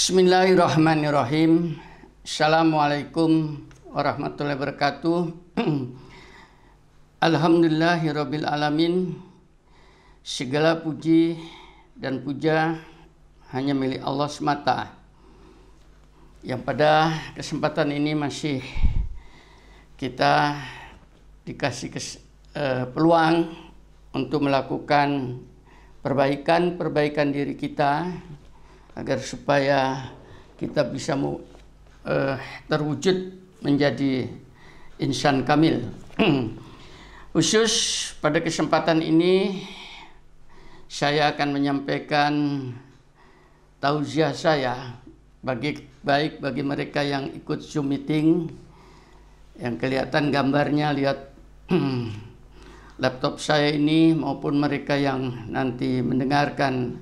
Bismillahirrahmanirrahim. Assalamualaikum warahmatullahi wabarakatuh. Alhamdulillahirabbil alamin. Segala puji dan puja hanya milik Allah semata. Yang pada kesempatan ini masih kita dikasih kes, eh, peluang untuk melakukan perbaikan-perbaikan diri kita agar supaya kita bisa mu, uh, eh, terwujud menjadi insan kamil. Khusus pada kesempatan ini saya akan menyampaikan tausiah saya bagi baik bagi mereka yang ikut Zoom meeting yang kelihatan gambarnya lihat laptop saya ini maupun mereka yang nanti mendengarkan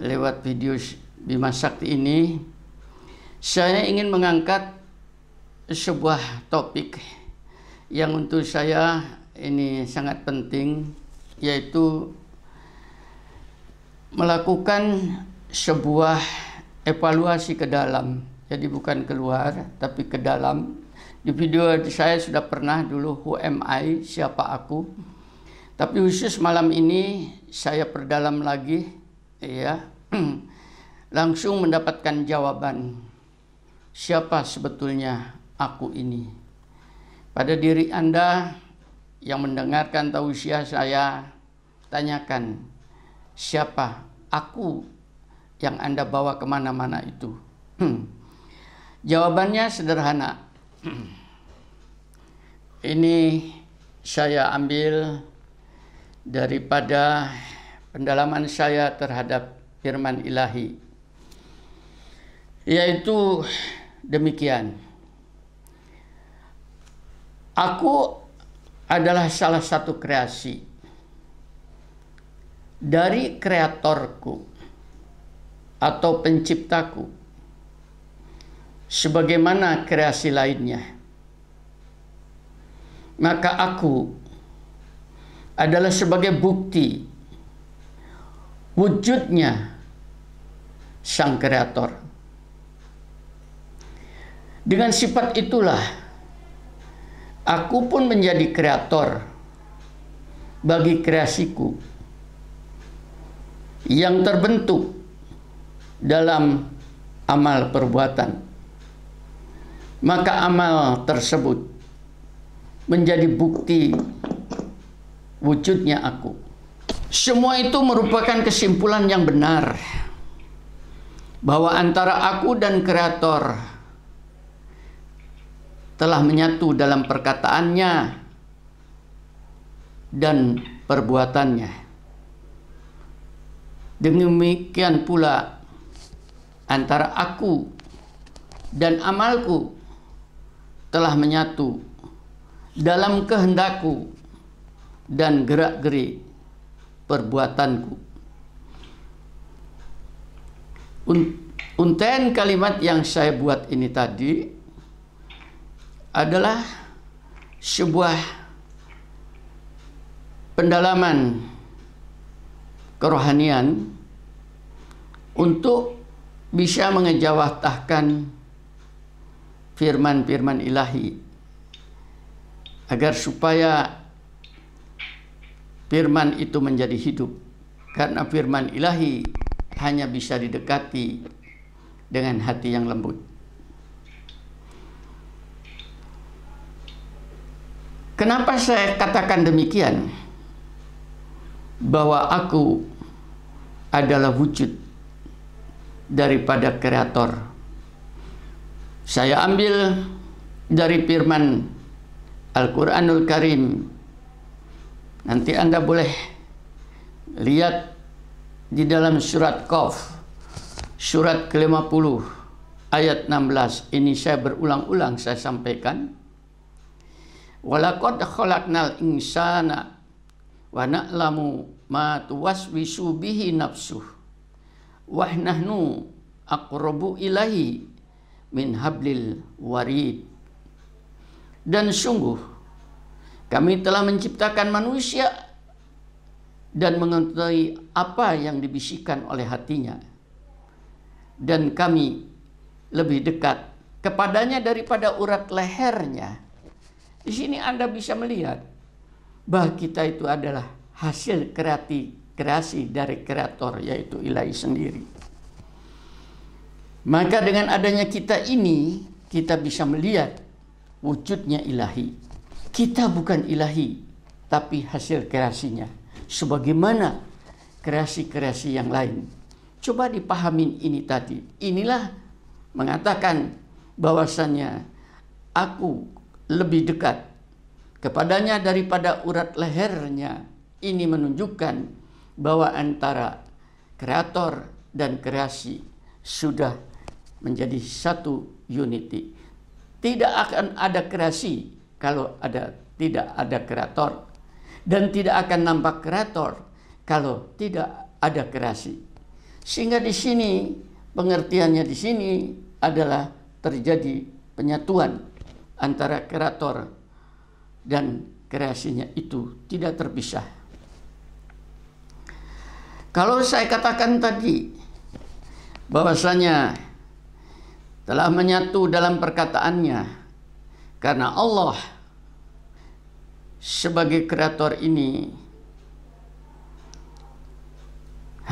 lewat video Bima Sakti ini saya ingin mengangkat sebuah topik yang untuk saya ini sangat penting yaitu melakukan sebuah evaluasi ke dalam jadi bukan keluar tapi ke dalam di video saya sudah pernah dulu who am I siapa aku tapi khusus malam ini saya perdalam lagi ya langsung mendapatkan jawaban siapa sebetulnya aku ini. Pada diri Anda yang mendengarkan tausiah saya tanyakan siapa aku yang Anda bawa kemana-mana itu. Jawabannya sederhana. ini saya ambil daripada pendalaman saya terhadap firman ilahi yaitu demikian aku adalah salah satu kreasi dari kreatorku atau penciptaku sebagaimana kreasi lainnya maka aku adalah sebagai bukti wujudnya sang kreator. Dengan sifat itulah aku pun menjadi kreator bagi kreasiku yang terbentuk dalam amal perbuatan. Maka amal tersebut menjadi bukti wujudnya aku. Semua itu merupakan kesimpulan yang benar bahwa antara aku dan kreator telah menyatu dalam perkataannya dan perbuatannya. Demikian pula antara aku dan amalku telah menyatu dalam kehendakku dan gerak-gerik perbuatanku. Unten kalimat yang saya buat ini tadi adalah sebuah pendalaman kerohanian untuk bisa mengejawantahkan firman-firman ilahi agar supaya firman itu menjadi hidup karena firman ilahi hanya bisa didekati dengan hati yang lembut. Kenapa saya katakan demikian? Bahwa aku adalah wujud daripada kreator. Saya ambil dari firman Al-Quranul Karim Nanti Anda boleh lihat di dalam surat Qaf surat ke-50 ayat 16 ini saya berulang-ulang saya sampaikan walaqad khalaqnal insana wa na'lamu ma tuwaswisu bihi nafsuh wa nahnu aqrabu ilahi min hablil warid dan sungguh kami telah menciptakan manusia dan mengetahui apa yang dibisikkan oleh hatinya. Dan kami lebih dekat kepadanya daripada urat lehernya. Di sini Anda bisa melihat bahwa kita itu adalah hasil kreatif kreasi dari kreator yaitu ilahi sendiri. Maka dengan adanya kita ini kita bisa melihat wujudnya ilahi kita bukan ilahi, tapi hasil kreasinya. Sebagaimana kreasi-kreasi yang lain. Coba dipahamin ini tadi. Inilah mengatakan bahwasannya aku lebih dekat kepadanya daripada urat lehernya. Ini menunjukkan bahwa antara kreator dan kreasi sudah menjadi satu unity. Tidak akan ada kreasi kalau ada tidak ada kreator dan tidak akan nampak kreator kalau tidak ada kreasi. Sehingga di sini pengertiannya di sini adalah terjadi penyatuan antara kreator dan kreasinya itu tidak terpisah. Kalau saya katakan tadi bahwasanya telah menyatu dalam perkataannya karena Allah sebagai kreator ini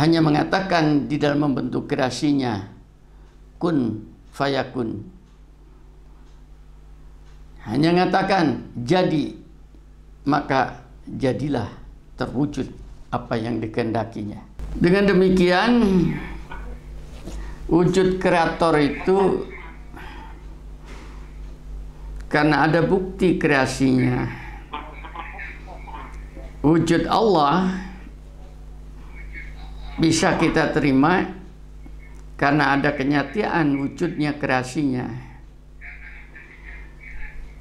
hanya mengatakan di dalam membentuk kreasinya kun fayakun hanya mengatakan jadi maka jadilah terwujud apa yang dikehendakinya dengan demikian wujud kreator itu karena ada bukti kreasinya. Wujud Allah bisa kita terima karena ada kenyataan wujudnya kreasinya.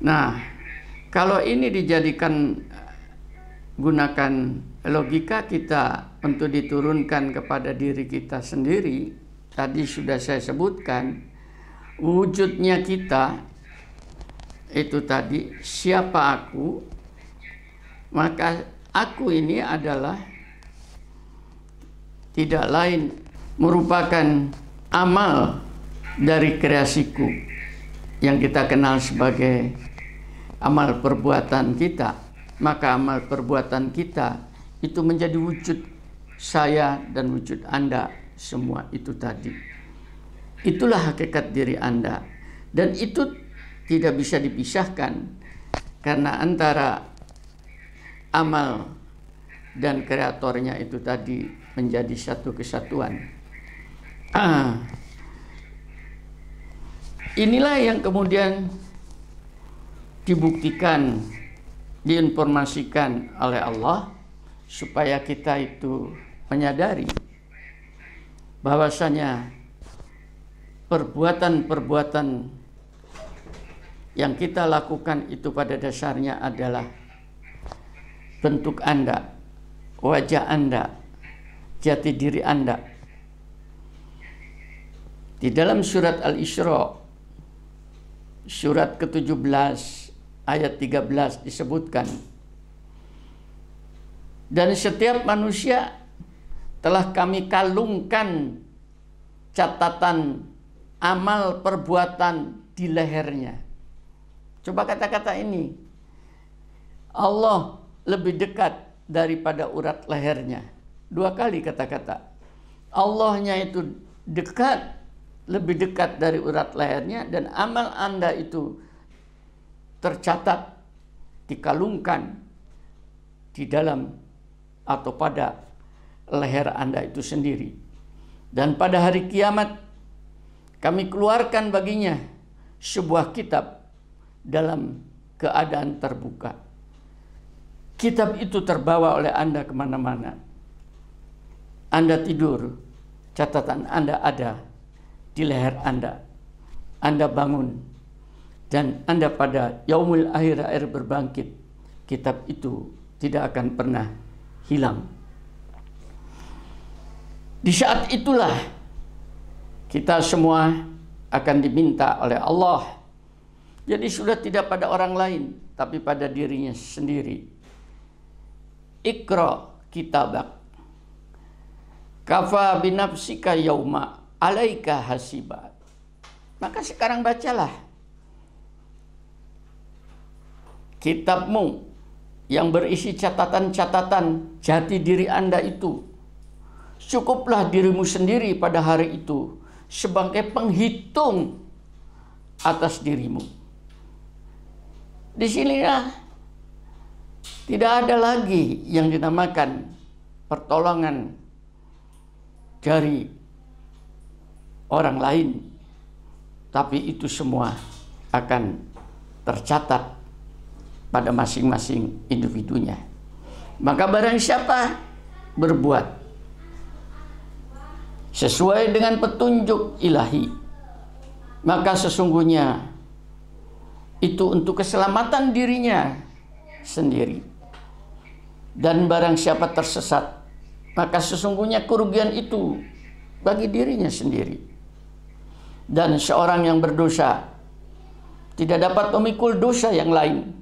Nah, kalau ini dijadikan gunakan logika kita untuk diturunkan kepada diri kita sendiri, tadi sudah saya sebutkan, wujudnya kita itu tadi siapa aku maka aku ini adalah tidak lain merupakan amal dari kreasiku yang kita kenal sebagai amal perbuatan kita maka amal perbuatan kita itu menjadi wujud saya dan wujud Anda semua itu tadi itulah hakikat diri Anda dan itu tidak bisa dipisahkan karena antara amal dan kreatornya itu tadi menjadi satu kesatuan. Inilah yang kemudian dibuktikan, diinformasikan oleh Allah supaya kita itu menyadari bahwasanya perbuatan-perbuatan yang kita lakukan itu pada dasarnya adalah bentuk Anda, wajah Anda, jati diri Anda. Di dalam surat Al-Isra surat ke-17 ayat 13 disebutkan dan setiap manusia telah kami kalungkan catatan amal perbuatan di lehernya. Coba kata-kata ini. Allah lebih dekat daripada urat lehernya. Dua kali kata-kata. Allahnya itu dekat, lebih dekat dari urat lehernya dan amal Anda itu tercatat, dikalungkan di dalam atau pada leher Anda itu sendiri. Dan pada hari kiamat kami keluarkan baginya sebuah kitab dalam keadaan terbuka. Kitab itu terbawa oleh Anda kemana-mana. Anda tidur, catatan Anda ada di leher Anda. Anda bangun, dan Anda pada yaumul akhir air berbangkit. Kitab itu tidak akan pernah hilang. Di saat itulah kita semua akan diminta oleh Allah jadi sudah tidak pada orang lain, tapi pada dirinya sendiri. Ikra kitabak. Kafa binafsika yauma alaika hasibat. Maka sekarang bacalah kitabmu yang berisi catatan-catatan jati diri Anda itu. Cukuplah dirimu sendiri pada hari itu sebagai penghitung atas dirimu. Di disinilah tidak ada lagi yang dinamakan pertolongan dari orang lain, tapi itu semua akan tercatat pada masing-masing individunya. Maka barang siapa berbuat sesuai dengan petunjuk ilahi, maka sesungguhnya itu untuk keselamatan dirinya sendiri. Dan barang siapa tersesat, maka sesungguhnya kerugian itu bagi dirinya sendiri. Dan seorang yang berdosa tidak dapat memikul dosa yang lain.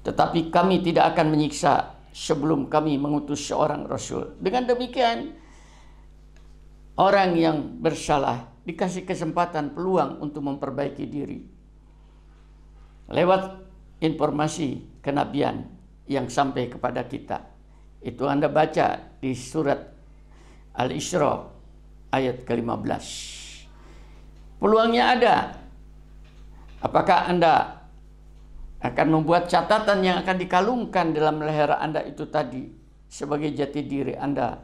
Tetapi kami tidak akan menyiksa sebelum kami mengutus seorang rasul. Dengan demikian, orang yang bersalah dikasih kesempatan peluang untuk memperbaiki diri lewat informasi kenabian yang sampai kepada kita. Itu Anda baca di surat Al-Isra ayat ke-15. Peluangnya ada. Apakah Anda akan membuat catatan yang akan dikalungkan dalam leher Anda itu tadi sebagai jati diri Anda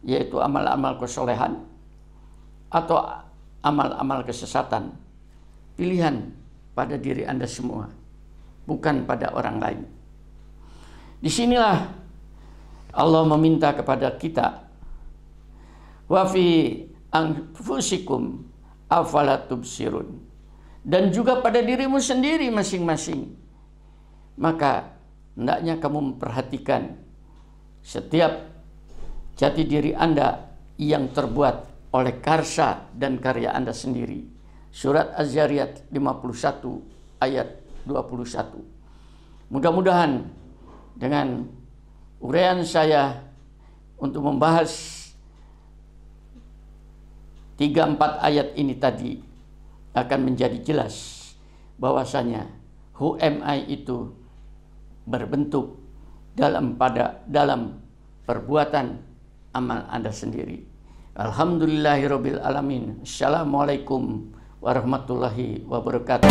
yaitu amal-amal kesolehan atau amal-amal kesesatan pilihan pada diri Anda semua, bukan pada orang lain. Disinilah Allah meminta kepada kita, wafi anfusikum afalatub sirun. Dan juga pada dirimu sendiri masing-masing. Maka hendaknya kamu memperhatikan setiap jati diri Anda yang terbuat oleh karsa dan karya Anda sendiri Surat Az-Zariyat 51 ayat 21. Mudah-mudahan dengan uraian saya untuk membahas 3-4 ayat ini tadi akan menjadi jelas bahwasanya who itu berbentuk dalam pada dalam perbuatan amal Anda sendiri. Alhamdulillahirabbil alamin. Assalamualaikum warahmatullahi wabarakatuh.